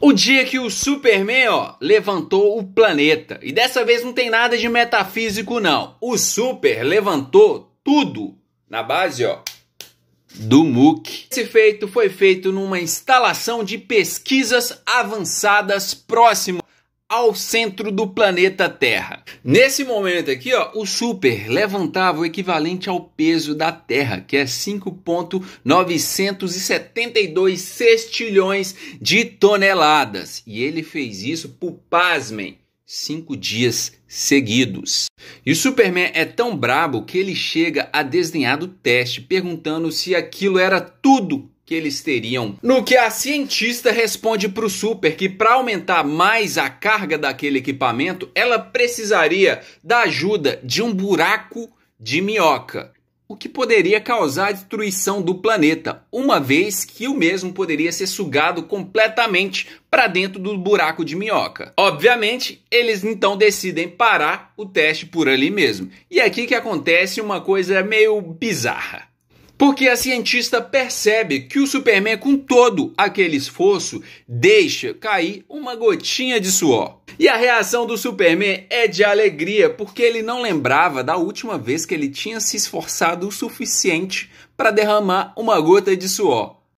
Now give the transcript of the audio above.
O dia que o Superman, ó, levantou o planeta. E dessa vez não tem nada de metafísico não. O Super levantou tudo na base, ó, do MOOC. Esse feito foi feito numa instalação de pesquisas avançadas próximo ao centro do planeta Terra. Nesse momento aqui, ó, o Super levantava o equivalente ao peso da Terra, que é 5.972 sextilhões de toneladas. E ele fez isso por, pasmem, cinco dias seguidos. E o Superman é tão brabo que ele chega a desdenhar do teste, perguntando se aquilo era tudo que eles teriam. No que a cientista responde para o Super que para aumentar mais a carga daquele equipamento, ela precisaria da ajuda de um buraco de minhoca, o que poderia causar a destruição do planeta, uma vez que o mesmo poderia ser sugado completamente para dentro do buraco de minhoca. Obviamente, eles então decidem parar o teste por ali mesmo. E é aqui que acontece uma coisa meio bizarra. Porque a cientista percebe que o Superman, com todo aquele esforço, deixa cair uma gotinha de suor. E a reação do Superman é de alegria, porque ele não lembrava da última vez que ele tinha se esforçado o suficiente para derramar uma gota de suor.